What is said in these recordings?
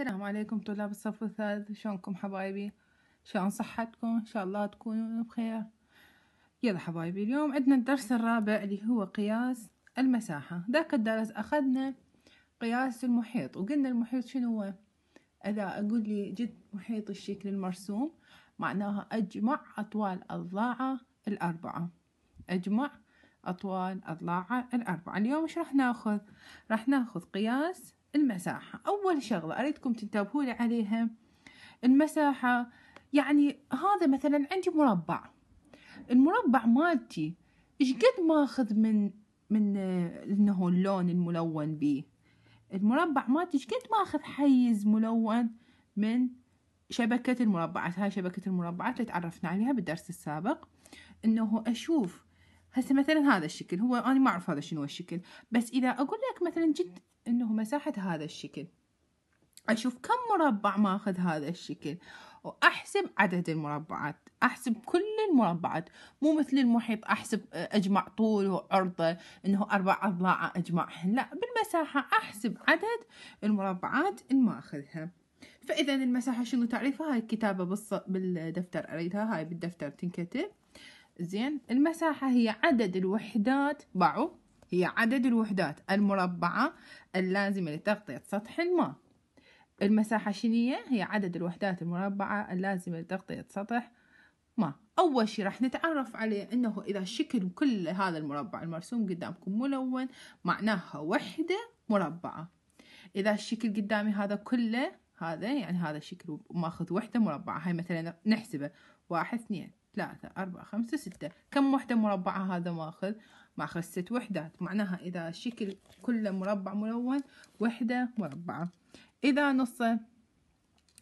السلام عليكم طلاب الصف الثالث شلونكم حبايبي شلون صحتكم ان شاء الله تكونوا بخير يلا حبايبي اليوم عندنا الدرس الرابع اللي هو قياس المساحة ذاك الدرس أخذنا قياس المحيط وقلنا المحيط شنو هو إذا أقول لي جد محيط الشكل المرسوم معناها أجمع أطوال أضلاعه الأربعة أجمع أطوال أضلاعه الأربعة اليوم إيش راح ناخذ راح ناخذ قياس المساحة أول شغلة أريدكم تنتبهوا لي عليها المساحة يعني هذا مثلا عندي مربع المربع مالتي ايش قد ماخذ من من انه اللون الملون بيه المربع مالتي ايش قد ماخذ حيز ملون من شبكة المربعات هاي شبكة المربعات اللي تعرفنا عليها بالدرس السابق انه اشوف هسه مثلا هذا الشكل هو انا ما اعرف هذا شنو الشكل بس اذا اقول لك مثلا جد انه مساحة هذا الشكل اشوف كم مربع ماخذ هذا الشكل واحسب عدد المربعات احسب كل المربعات مو مثل المحيط احسب اجمع طوله وعرضه انه اربع اضلاع اجمعهن لا بالمساحه احسب عدد المربعات الماخذها فاذا المساحه شنو تعريفها هاي الكتابه بالص... بالدفتر اريدها هاي بالدفتر تنكتب زين المساحه هي عدد الوحدات باعوا هي عدد الوحدات المربعة اللازمة لتغطية سطح الماء المساحة شنية هي عدد الوحدات المربعة اللازمة لتغطية سطح ما أول شي راح نتعرف عليه أنه إذا شكل كل هذا المربع المرسوم قدامكم ملون معناها وحدة مربعة إذا الشكل قدامي هذا كله هذا يعني هذا الشكل ماخذ وحدة مربعة هاي مثلا نحسبه واحد اثنين ثلاثة أربعة خمسة ستة كم وحدة مربعة هذا ماخذ ماخذ ست وحدات معناها إذا شكل كله مربع ملون وحدة مربعة إذا نصه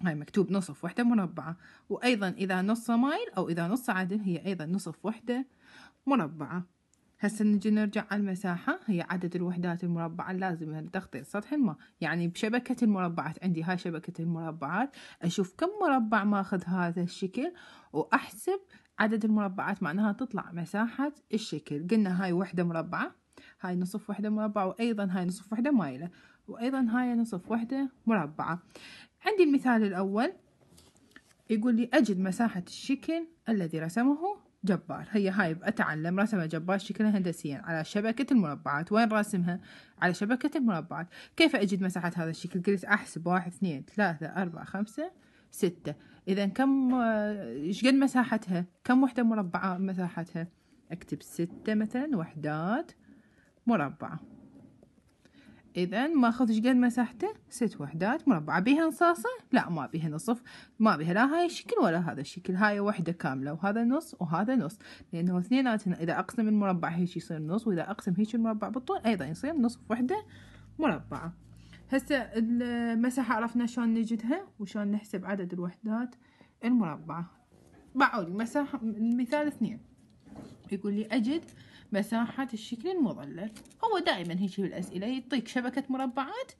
هاي مكتوب نصف وحدة مربعة وأيضا إذا نص مايل أو إذا نص عدل هي أيضا نصف وحدة مربعة هسه نجي نرجع على المساحة هي عدد الوحدات المربعة اللازمة لتغطية سطح الماء يعني بشبكة المربعات عندي هاي شبكة المربعات أشوف كم مربع ماخذ هذا الشكل وأحسب عدد المربعات معناها تطلع مساحة الشكل قلنا هاي وحدة مربعة هاي نصف وحدة مربعة وأيضا هاي نصف وحدة مايلة وأيضا هاي نصف وحدة مربعة عندي المثال الأول يقول لي أجد مساحة الشكل الذي رسمه جبار هي هاي أتعلم رسم جبار شكلا هندسيا على شبكة المربعات وين راسمها على شبكة المربعات كيف أجد مساحة هذا الشكل قلت أحسب واحد اثنين ثلاثة أربعة خمسة ستة إذا كم آه، إيش قد مساحتها كم وحدة مربعة مساحتها أكتب ستة مثلا وحدات مربعة اذا ما ايش قد مساحته ست وحدات مربعه بيها نصاصه لا ما بيها نصف ما بيها لا هاي الشكل ولا هذا الشكل هاي وحده كامله وهذا نص وهذا نص لانه اثنيناتنا اذا اقسم المربع هيك يصير نص واذا اقسم هيك المربع بالطول ايضا يصير نصف وحده مربعه هسه المساحه عرفنا شلون نجدها وشلون نحسب عدد الوحدات المربعه بعولي مساحه المثال اثنين يقول لي أجد مساحة الشكل المظلل هو دائما هيك بالأسئلة يعطيك شبكة مربعات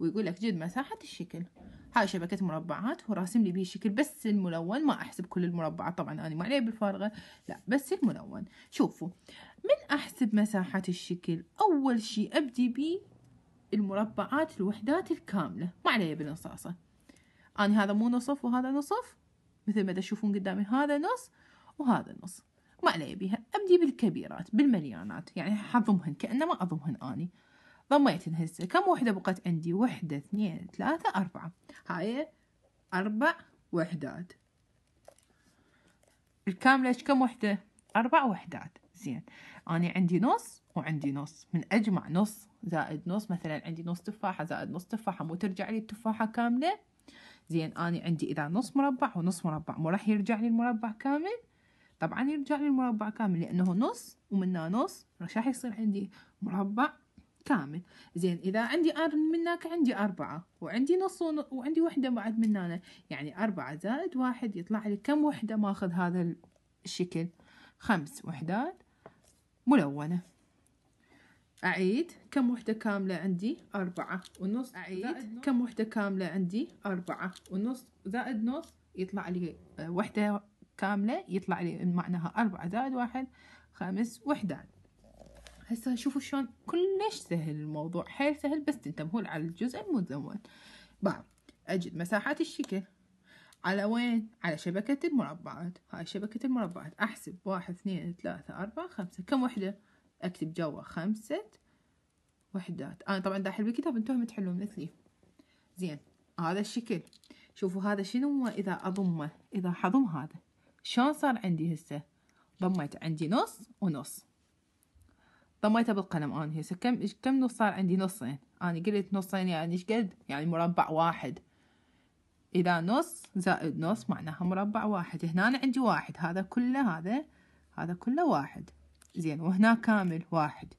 ويقول لك جد مساحة الشكل هاي شبكة مربعات وراسم لي به شكل بس الملون ما أحسب كل المربعات طبعا أنا ما عليه بالفارغة لا بس الملون شوفوا من أحسب مساحة الشكل أول شيء أبدي به المربعات الوحدات الكاملة ما عليه بالنصاصة أنا هذا مو نصف وهذا نصف مثل ما تشوفون قدامي هذا نص وهذا نص ما علي بيها أبدي بالكبيرات بالمليانات يعني حضمهن كأنما أضمهن أني ضميتن هسه كم وحدة بقت عندي وحدة اثنين ثلاثة أربعة هاي أربع وحدات الكاملة كم وحدة أربع وحدات زين أنا عندي نص وعندي نص من أجمع نص زائد نص مثلا عندي نص تفاحة زائد نص تفاحة مو ترجع لي التفاحة كاملة زين أنا عندي إذا نص مربع ونص مربع مو راح يرجع لي المربع كامل طبعا يرجع لي المربع كامل لأنه نص ومنه نص مش راح يصير عندي مربع كامل زين إذا عندي أر منك عندي أربعة وعندي نص وعندي وحدة بعد من هنا يعني أربعة زائد واحد يطلع لي كم وحدة ماخذ هذا الشكل خمس وحدات ملونة أعيد كم وحدة كاملة عندي أربعة ونص أعيد كم وحدة كاملة عندي أربعة ونص زائد نص يطلع لي آه، وحدة كاملة يطلع لي معناها أربعة زائد واحد خمس وحدات هسه شوفوا شلون كلش سهل الموضوع حيل سهل بس تنتبهون على الجزء المزون بعد أجد مساحات الشكل على وين؟ على شبكة المربعات هاي شبكة المربعات أحسب واحد اثنين ثلاثة أربعة خمسة كم وحدة؟ أكتب جوا خمسة وحدات أنا طبعا دا أحل بالكتاب انتم تحلون مثلي زين هذا الشكل شوفوا هذا شنو إذا أضمه إذا حضم هذا شلون صار عندي هسه ضميت عندي نص ونص ضميته بالقلم انا هسه كم كم نص صار عندي نصين انا قلت نصين يعني ايش قد يعني مربع واحد اذا نص زائد نص معناها مربع واحد هنا أنا عندي واحد هذا كله هذا هذا كله واحد زين وهنا كامل واحد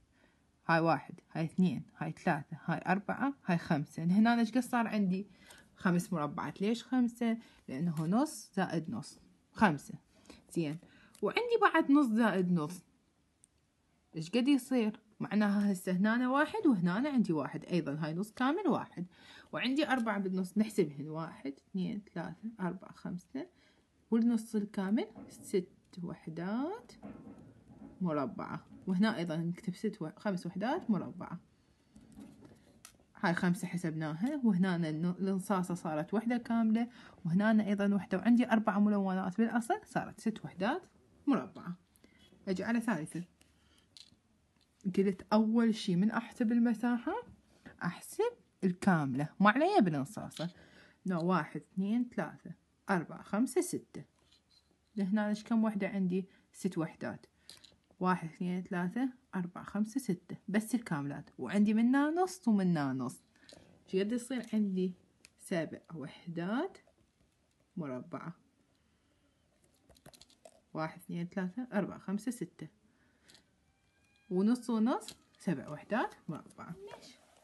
هاي واحد هاي اثنين هاي ثلاثة هاي أربعة هاي خمسة هنا أنا قد صار عندي خمس مربعات ليش خمسة لأنه نص زائد نص خمسة زين وعندي بعد نص زائد نص ايش قد يصير معناها هسه هنا واحد وهنا عندي واحد ايضا هاي نص كامل واحد وعندي أربعة بالنص نحسبهن واحد اثنين ثلاثة أربعة خمسة والنص الكامل ست وحدات مربعة وهنا أيضا نكتب ست و... خمس وحدات مربعة هاي خمسة حسبناها وهنا الانصاصة صارت وحدة كاملة وهنا أيضا وحدة وعندي أربع ملونات بالأصل صارت ست وحدات مربعة أجي على ثالثة قلت أول شي من أحسب المساحة أحسب الكاملة ما عليها بالانصاصة نوع واحد اثنين ثلاثة أربعة خمسة ستة لهنا كم وحدة عندي ست وحدات واحد اثنين ثلاثة أربعة خمسة ستة بس الكاملات وعندي منها نص ومنها نص قد يصير عندي سبع وحدات مربعة واحد اثنين ثلاثة أربعة خمسة ستة ونص ونص سبع وحدات مربعة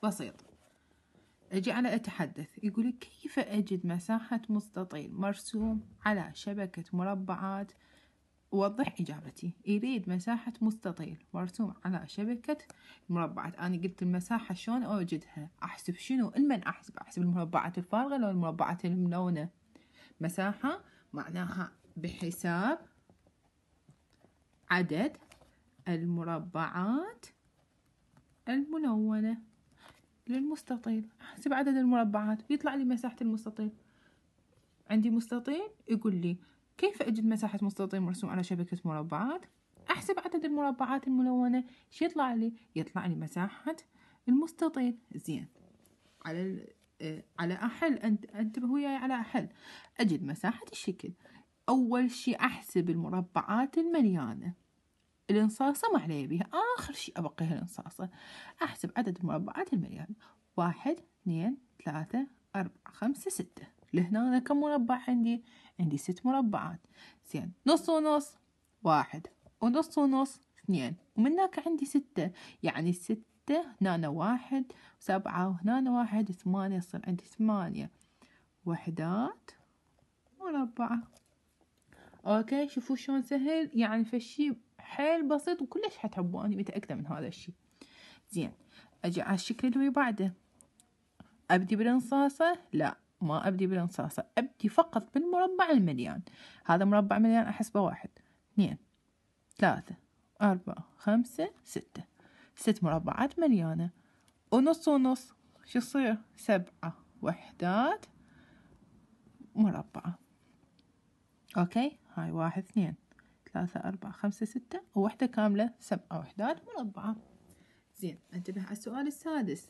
بسيط أجي على أتحدث يقول كيف أجد مساحة مستطيل مرسوم على شبكة مربعات وضح إجابتي يريد مساحة مستطيل مرسوم على شبكة المربعات أنا قلت المساحة شلون أوجدها أحسب شنو المن أحسب أحسب المربعات الفارغة لو المربعات الملونة مساحة معناها بحساب عدد المربعات الملونة للمستطيل أحسب عدد المربعات ويطلع لي مساحة المستطيل عندي مستطيل يقول لي كيف أجد مساحة مستطيل مرسوم على شبكة مربعات؟ أحسب عدد المربعات الملونة شو يطلع لي؟ يطلع لي مساحة المستطيل زين على آه، على أحل أنتبه وياي على أحل أجد مساحة الشكل أول شي أحسب المربعات المليانة الانصاصة ما علي بيها آخر شي أبقيها الانصاصة أحسب عدد المربعات المليانة واحد اثنين ثلاثة أربعة خمسة ستة لهنا أنا كم مربع عندي عندي ست مربعات زين نص ونص واحد ونص ونص اثنين ومن هناك عندي ستة يعني ستة هنا واحد سبعة وهنا واحد ثمانية صار عندي ثمانية وحدات مربعة اوكي شوفوا شلون سهل يعني فشي حيل بسيط وكلش حتحبوه انا متأكدة من هذا الشي زين اجي على الشكل اللي بعده ابدي بالانصاصة لا ما أبدي بالرصاصة أبدي فقط بالمربع المليان هذا مربع مليان أحسبه واحد اثنين ثلاثة أربعة خمسة ستة ست مربعات مليانة ونص ونص شو يصير سبعة وحدات مربعة أوكي هاي واحد اثنين ثلاثة أربعة خمسة ستة ووحدة كاملة سبعة وحدات مربعة زين انتبه على السؤال السادس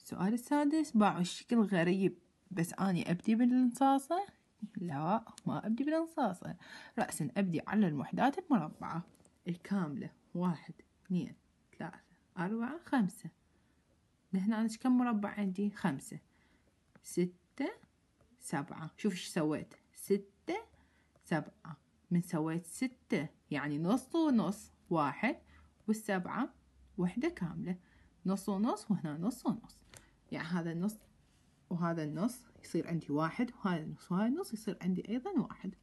السؤال السادس باعوا الشكل غريب بس أني أبدي بالانصاصة لا ما أبدي بالانصاصة رأسا أبدي على الوحدات المربعة الكاملة واحد اثنين ثلاثة أربعة خمسة لهنا أنا كم مربع عندي خمسة ستة سبعة شوف ايش سويت ستة سبعة من سويت ستة يعني نص ونص واحد والسبعة وحدة كاملة نص ونص وهنا نص ونص يعني هذا النص وهذا النص يصير عندي واحد وهذا النص وهذا النص يصير عندي أيضا واحد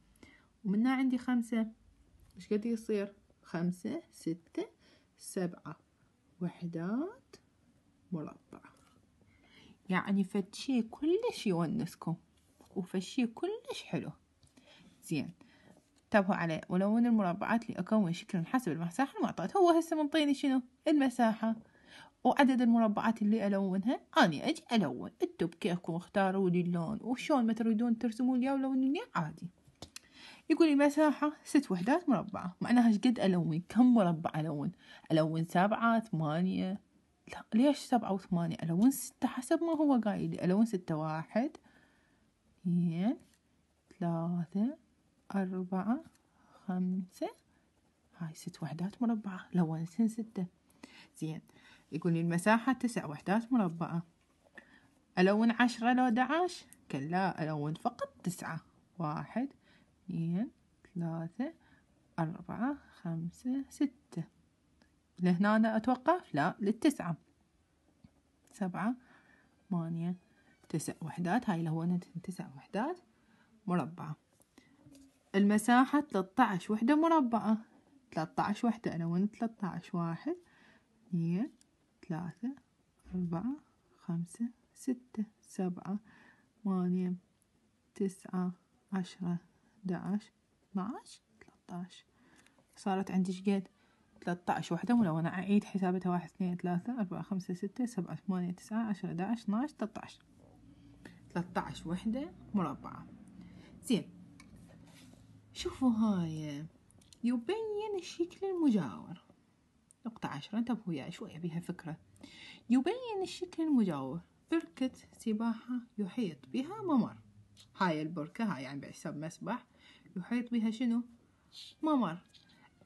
ومنها عندي خمسة إيش قد يصير خمسة ستة سبعة وحدات مربعة يعني فدشي كلش يونسكم وفشي كلش حلو زين تابعوا عليه ولون المربعات لأكون شكل حسب المساحة المعطاة هو هسه منطيني شنو المساحة وعدد المربعات اللي ألونها أنا أجي ألون أنتم بكيفكم اختاروا لي اللون وشون ما تريدون ترسمون لي أو إني عادي يقول مساحة ست وحدات مربعة معناها قد ألون كم مربع ألون ألون سبعة ثمانية لا ليش سبعة وثمانية ألون ستة حسب ما هو قايل ألون ستة واحد اثنين ثلاثة أربعة خمسة هاي ست وحدات مربعة لونتين ستة زين يقول لي المساحة تسع وحدات مربعة ألون عشرة لو دعاش كلا ألون فقط تسعة واحد اثنين ثلاثة أربعة خمسة ستة لهنا أنا أتوقف لا للتسعة سبعة ثمانية تسع وحدات هاي لونت تسع وحدات مربعة المساحة ثلاثة عشر وحدة مربعة ثلاثة عشر وحدة ألون ثلاثة عشر واحد اثنين ثلاثة أربعة خمسة ستة سبعة ثمانية تسعة عشرة دعش اثناش ثلاثاش صارت عندي شقد عشر وحدة ملونة أعيد حسابتها واحد اثنين ثلاثة أربعة خمسة ستة سبعة ثمانية تسعة عشرة دعش اثناش ثلاثة عشر وحدة مربعة زين شوفوا هاي يبين الشكل المجاور نقطة عشرة انتبهوا يا شوية بها فكرة يبين الشكل المجاور بركة سباحة يحيط بها ممر هاي البركة هاي يعني بحساب مسبح يحيط بها شنو ممر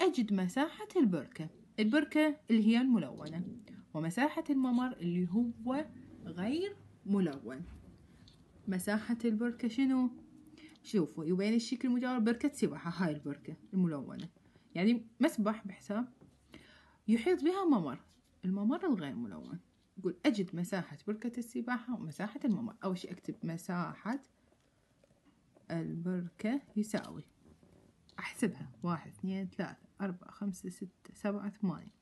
أجد مساحة البركة البركة اللي هي الملونة ومساحة الممر اللي هو غير ملون مساحة البركة شنو شوفوا يبين الشكل المجاور بركة سباحة هاي البركة الملونة يعني مسبح بحساب يحيط بها ممر الممر الغير ملون يقول أجد مساحة بركة السباحة ومساحة الممر أول شيء أكتب مساحة البركة يساوي أحسبها واحد اثنين ثلاثة أربعة خمسة ستة سبعة ثمانية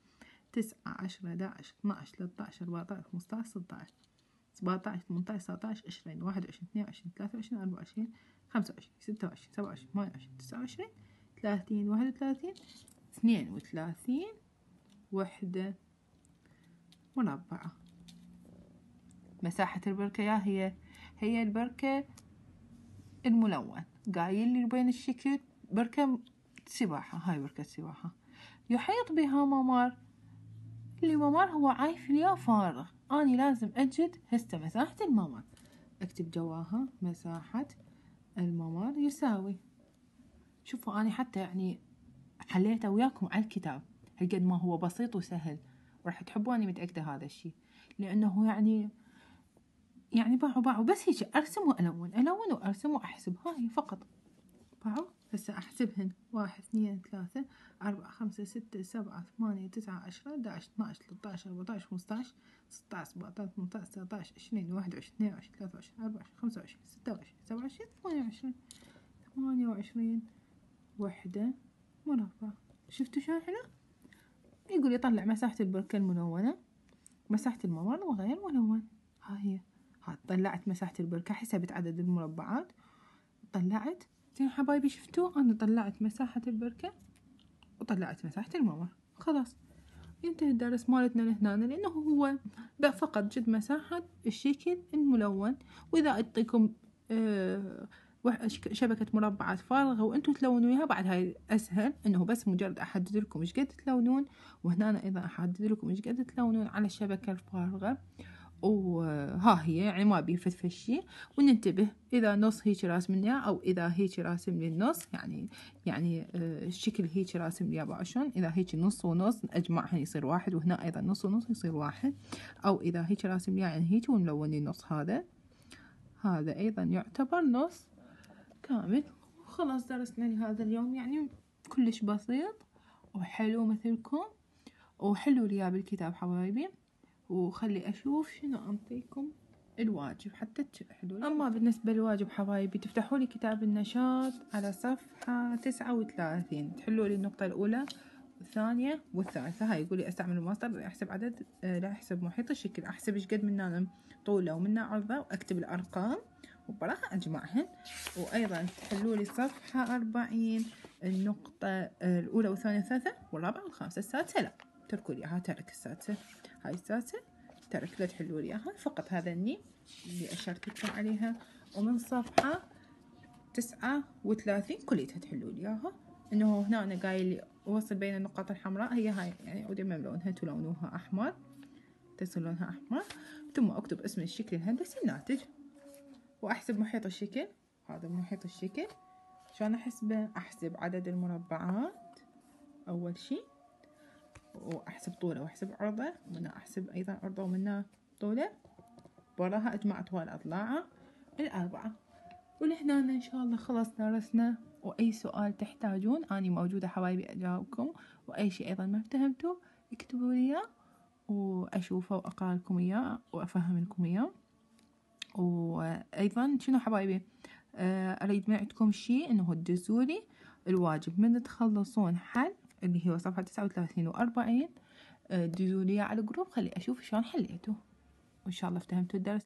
تسعة عشرة داعش اثناعش عشر أربعتاعش خمستاعش سبعة عشر ثمنتاعش تسعتاعش عشرين واحد وعشرين اثنين وعشرين ثلاثة وعشرين أربعة وعشرين خمسة وعشرين ستة وعشرين سبعة وعشرين ثمانية وعشرين تسعة وعشرين ثلاثين واحد وثلاثين اثنين وثلاثين وحدة مربعة مساحة البركة يا هي هي البركة الملون قايل لي بين الشكل بركة سباحة هاي بركة سباحة يحيط بها ممر اللي ممر هو عايف يا فارغ أني لازم أجد هسه مساحة الممر أكتب جواها مساحة الممر يساوي شوفوا أني حتى يعني حليته وياكم على الكتاب هالقد ما هو بسيط وسهل وراح تحبوني متأكدة هذا الشيء لأنه يعني يعني باعوا باعوا بس هيك أرسم وألون ألون وأرسم وأحسب هاي فقط باعوا هسه أحسبهن واحد اثنين ثلاثة أربعة خمسة ستة سبعة ثمانية تسعة عشرة داعش اثناعش ثلاثاعش أربعتاعش خمسطاعش ستاعش سبعتاعش ثمنتاعش تسعتاعش عشرين واحد وعشرين اثنين وعشرين ثلاثة وعشرين أربعة وعشرين خمسة وعشرين ستة وعشرين سبعة وعشرين ثمانية وعشرين ثمانية وعشرين وحدة مربع شفتوا شلون حلو؟ يقول يطلع مساحة البركة الملونة مساحة الممر وغير ملون ها هي ها طلعت مساحة البركة حسبت عدد المربعات طلعت زين حبايبي شفتوا أنا طلعت مساحة البركة وطلعت مساحة الممر خلاص ينتهي الدرس مالتنا لهنا لأنه هو فقط جد مساحة الشكل الملون وإذا أعطيكم آه شبكة مربعات فارغة وانتم تلونوها بعد هاي اسهل انه بس مجرد احدد لكم ايش قد تلونون وهنا أنا ايضا احدد لكم ايش قد تلونون على الشبكة الفارغة وها هي يعني ما بينفتفت شي وننتبه اذا نص هيك راسم لنا او اذا هيك راسم لي النص يعني يعني آه، الشكل هيك راسم لي بعشون اذا هيك نص ونص اجمعهن يصير واحد وهنا ايضا نص ونص يصير واحد او اذا هيك راسم لي يعني هيك ونلون النص هذا هذا ايضا يعتبر نص كامل وخلاص درسنا لهذا اليوم يعني كلش بسيط وحلو مثلكم وحلو رياب الكتاب حبايبي وخلي أشوف شنو أنطيكم الواجب حتى تحلوا أما بالنسبة للواجب حبايبي تفتحوا لي كتاب النشاط على صفحة تسعة وثلاثين تحلوا لي النقطة الأولى والثانية والثالثة هاي يقولي استعمل المصدر احسب عدد لا آه، احسب محيط الشكل احسب ايش قد من طوله ومن عرضه واكتب الارقام كبرى أجمعهن وأيضا تحلوا لي صفحة أربعين النقطة آه، الأولى والثانية والثالثة والرابعة والخامسة السادسة لا تركوا لي إياها ترك السادسة هاي السادسة ترك لا تحلوا لي إياها فقط هذا الني اللي أشرت لكم عليها ومن صفحة تسعة وثلاثين كليتها تحلوا لي إياها إنه هنا أنا قايل لي وصل بين النقاط الحمراء هي هاي يعني ما لونها تلونوها أحمر تصير لونها أحمر ثم أكتب اسم الشكل الهندسي الناتج وأحسب محيط الشكل هذا محيط الشكل شلون أحسبه أحسب عدد المربعات أول شي وأحسب طوله وأحسب عرضه ومنها أحسب أيضا عرضه ومنها طوله وراها أجمع أطوال أضلاعه الأربعة ولهنا إن شاء الله خلصنا رسمه وأي سؤال تحتاجون أنا موجودة حبايبي أجاوبكم وأي شي أيضا ما فهمتوا اكتبوا لي وأشوفه وأقرأ لكم إياه وأفهم لكم إياه وايضا شنو حبايبي آه اريد من عندكم شيء انه تدزوا لي الواجب من تخلصون حل اللي هو صفحه 39 و40 دزوا لي على الجروب خلي اشوف شلون حليته وان شاء الله فهمتوا الدرس